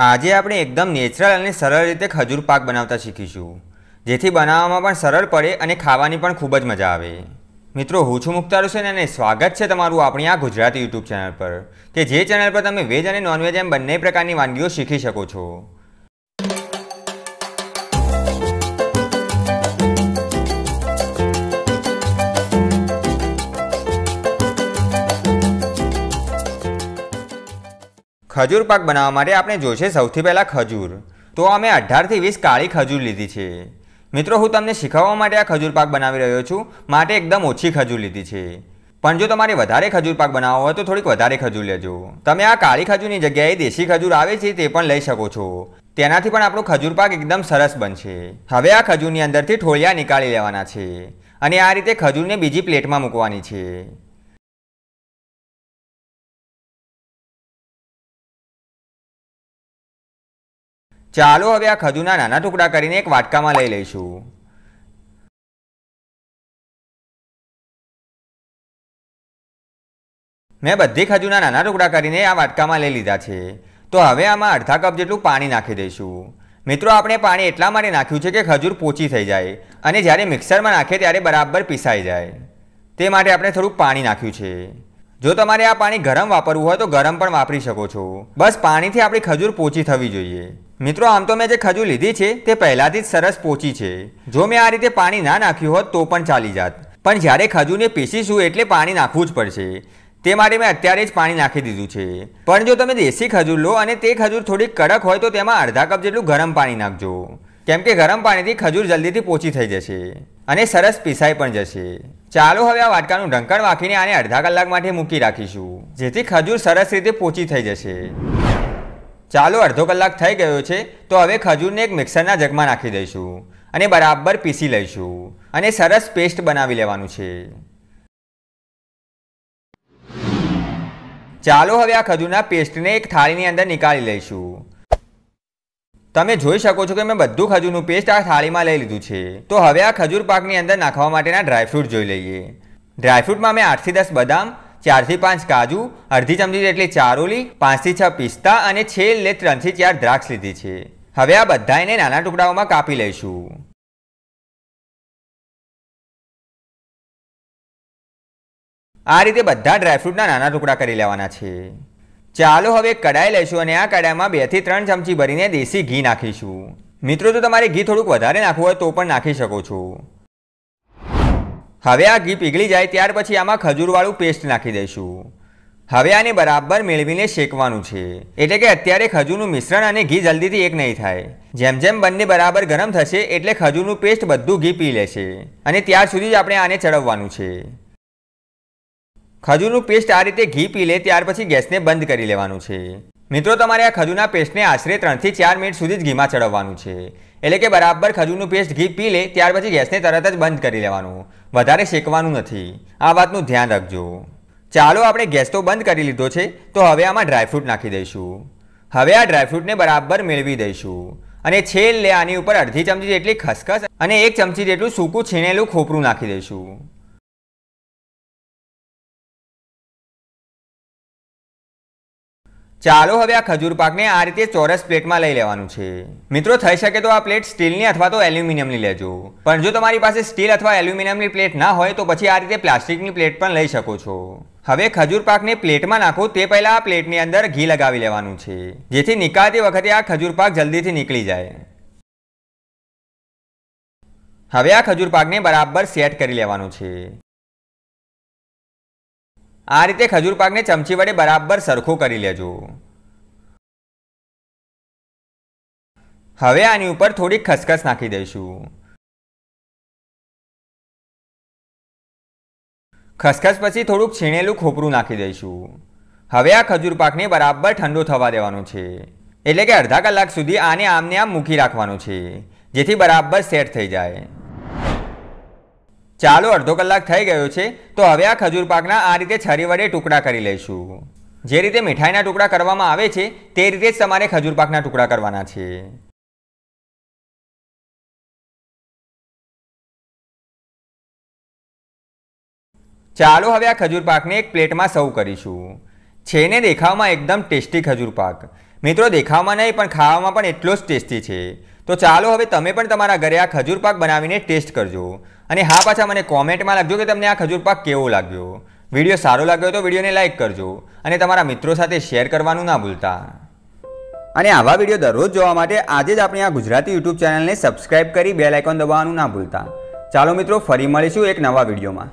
આજે આપણે એકદમ નેચરલ અને સરળ રીતે ખજૂર પાક બનાવતા શીખીશું જેથી બનાવવામાં પણ સરળ પડે અને ખાવાની પણ ખૂબ જ મજા આવે મિત્રો હું છું મુખ્તાર હુસેન અને સ્વાગત છે તમારું આપણી આ ગુજરાતી યુટ્યુબ ચેનલ પર કે જે ચેનલ પર તમે વેજ અને નોનવેજ એમ બંને પ્રકારની વાનગીઓ શીખી શકો છો ખજૂર પાક બનાવવા માટે આપણે જોઈશે સૌથી પહેલાં ખજૂર તો અમે અઢારથી વીસ કાળી ખજૂર લીધી છે મિત્રો હું તમને શીખવવા માટે આ ખજૂર પાક બનાવી રહ્યો છું માટે એકદમ ઓછી ખજૂર લીધી છે પણ જો તમારે વધારે ખજૂર પાક બનાવવો હોય તો થોડીક વધારે ખજૂર લેજો તમે આ કાળી ખજૂરની જગ્યાએ દેશી ખજૂર આવે છે તે પણ લઈ શકો છો તેનાથી પણ આપણો ખજૂર પાક એકદમ સરસ બનશે હવે આ ખજૂરની અંદરથી ઠોળિયા નીકાળી લેવાના છે અને આ રીતે ખજૂરને બીજી પ્લેટમાં મૂકવાની છે ચાલો હવે આ ખજૂના નાના ટુકડા કરીને એક વાટકામાં લઈ લઈશું મેં બધી ખજૂના નાના ટુકડા કરીને આ વાટકામાં લઈ લીધા છે તો હવે આમાં અડધા કપ જેટલું પાણી નાખી દઈશું મિત્રો આપણે પાણી એટલા માટે નાખ્યું છે કે ખજૂર પોચી થઈ જાય અને જ્યારે મિક્સરમાં નાખે ત્યારે બરાબર પીસાઈ જાય તે માટે આપણે થોડું પાણી નાખ્યું છે જો તમારે આ પાણી ગરમ વાપરવું હોય તો ગરમ પણ વાપરી શકો છો બસ પાણીથી આપણી ખજૂર પોચી થવી જોઈએ મિત્રો આમ તો મેં જે ખજૂર લીધી છે તે પહેલાંથી જ સરસ પોચી છે જો મેં આ રીતે પાણી ના નાખ્યું હોત તો પણ ચાલી જાત પણ જ્યારે ખજૂરને પીસીશું એટલે પાણી નાખવું જ પડશે તે માટે મેં અત્યારે જ પાણી નાખી દીધું છે પણ જો તમે દેશી ખજૂર લો અને તે ખજૂર થોડીક કડક હોય તો તેમાં અડધા કપ જેટલું ગરમ પાણી નાખજો કેમ કે ગરમ પાણીથી ખજૂર જલ્દીથી પોચી થઈ જશે અને સરસ પીસાઈ પણ જશે ચાલો હવે આ વાટકાનું ઢંકણ વાંખીને આને અડધા કલાક માટે મૂકી રાખીશું જેથી ખજૂર સરસ રીતે પોચી થઈ જશે ચાલો અડધો કલાક થઈ ગયો છે તો હવે ખજૂરને એક મિક્સરના જગમાં નાખી દઈશું અને બરાબર પીસી લઈશું અને સરસ પેસ્ટ બનાવી લેવાનું છે ચાલો હવે આ ખજૂરના પેસ્ટને એક થાળીની અંદર નીકાળી લઈશું તમે જોઈ શકો છો કે મેં બધું ખજૂરનું પેસ્ટ આ થાળીમાં લઈ લીધું છે તો હવે આ ખજૂર પાકની અંદર નાખવા માટેના ડ્રાયફ્રૂટ જોઈ લઈએ ડ્રાયફ્રૂટમાં મેં આઠથી દસ બદામ ચારથી પાંચ કાજુ અડધી ચમચી જેટલી ચારોલી પાંચથી છ પિસ્તા અને છેલ્લે ત્રણથી ચાર દ્રાક્ષ લીધી છે હવે આ બધાને નાના ટુકડાઓમાં કાપી લઈશું આ રીતે બધા ડ્રાયફ્રૂટના નાના ટુકડા કરી લેવાના છે ચાલો હવે કડાઈ લઈશું અને આ કડાઈમાં બેથી ત્રણ ચમચી ભરીને દેશી ઘી નાખીશું મિત્રો જો તમારે ઘી થોડુંક વધારે નાખવું હોય તો પણ નાખી શકો છો હવે આ ઘી પીગળી જાય ત્યાર પછી આમાં ખજૂરવાળું પેસ્ટ નાખી દઈશું હવે આને બરાબર મેળવીને શેકવાનું છે એટલે કે અત્યારે ખજૂરનું મિશ્રણ અને ઘી જલ્દીથી એક નહીં થાય જેમ જેમ બંને બરાબર ગરમ થશે એટલે ખજૂરનું પેસ્ટ બધું ઘી પી લેશે અને ત્યાર સુધી જ આપણે આને ચડવવાનું છે ખજૂરનું પેસ્ટ આ રીતે ઘી પી લે ત્યાર પછી ગેસને બંધ કરી લેવાનું છે મિત્રો તમારે આ ખજૂના પેસ્ટને આશરે ત્રણથી ચાર મિનિટ સુધી જ ઘીમાં ચડવવાનું છે એટલે કે બરાબર ખજૂરનું પેસ્ટ ઘી પી લે ત્યાર પછી ગેસને તરત જ બંધ કરી લેવાનું વધારે શેકવાનું નથી આ વાતનું ધ્યાન રાખજો ચાલો આપણે ગેસ તો બંધ કરી લીધો છે તો હવે આમાં ડ્રાયફ્રૂટ નાખી દઈશું હવે આ ડ્રાયફ્રૂટને બરાબર મેળવી દઈશું અને છેલ્લે આની ઉપર અડધી ચમચી જેટલી ખસખસ અને એક ચમચી જેટલું સૂકું છીણેલું ખોપરું નાખી દઈશું ચાલો હવે આ ખજૂર પાકને આ રીતે ચોરસ પ્લેટમાં લઈ લેવાનું છે મિત્રો થઈ શકે તો આ પ્લેટ સ્ટીલની અથવા તો એલ્યુમિનિયમની લેજો પણ જો તમારી પાસે સ્ટીલ અથવા એલ્યુમિનિયમની પ્લેટ ના હોય તો પછી આ રીતે પ્લાસ્ટિકની પ્લેટ પણ લઈ શકો છો હવે ખજૂર પાકને પ્લેટમાં નાખો તે પહેલાં આ પ્લેટની અંદર ઘી લગાવી લેવાનું છે જેથી નીકાળતી વખતે આ ખજૂર પાક જલ્દીથી નીકળી જાય હવે આ ખજૂર પાકને બરાબર સેટ કરી લેવાનું છે આ રીતે ખજૂર પાકને ચમચી વડે બરાબર સરખું કરી લેજો હવે આની ઉપર થોડીક ખસખસ નાખી દઈશું ખસખસ પછી થોડુંક છીણેલું ખોપરું નાખી દઈશું હવે આ ખજૂર પાકને બરાબર ઠંડો થવા દેવાનું છે એટલે કે અડધા કલાક સુધી આને આમને આમ મૂકી રાખવાનું છે જેથી બરાબર સેટ થઈ જાય ચાલો અડધો કલાક થઈ ગયો છે તો હવે આ ખજૂર પાકના આ રીતે છરી વડે ટુકડા કરી લઈશું જે રીતે મીઠાઈના ટુકડા કરવામાં આવે છે તે રીતે જ તમારે ખજૂર પાકના ટુકડા કરવાના છે ચાલો હવે આ ખજૂર પાકને એક પ્લેટમાં સૌ કરીશું છેને દેખાવમાં એકદમ ટેસ્ટી ખજૂર પાક મિત્રો દેખાવામાં નહીં પણ ખાવામાં પણ એટલો જ ટેસ્ટી છે તો ચાલો હવે તમે પણ તમારા ઘરે આ ખજૂરપાક બનાવીને ટેસ્ટ કરજો અને હા પાછા મને કોમેન્ટમાં લખજો કે તમને આ ખજૂરપાક કેવો લાગ્યો વિડીયો સારો લાગ્યો તો વિડીયોને લાઇક કરજો અને તમારા મિત્રો સાથે શેર કરવાનું ના ભૂલતા અને આવા વિડીયો દરરોજ જોવા માટે આજે જ આપણી આ ગુજરાતી યુટ્યુબ ચેનલને સબસ્ક્રાઇબ કરી બેલ આઇકોન દબાવવાનું ના ભૂલતા ચાલો મિત્રો ફરી મળીશું એક નવા વિડીયોમાં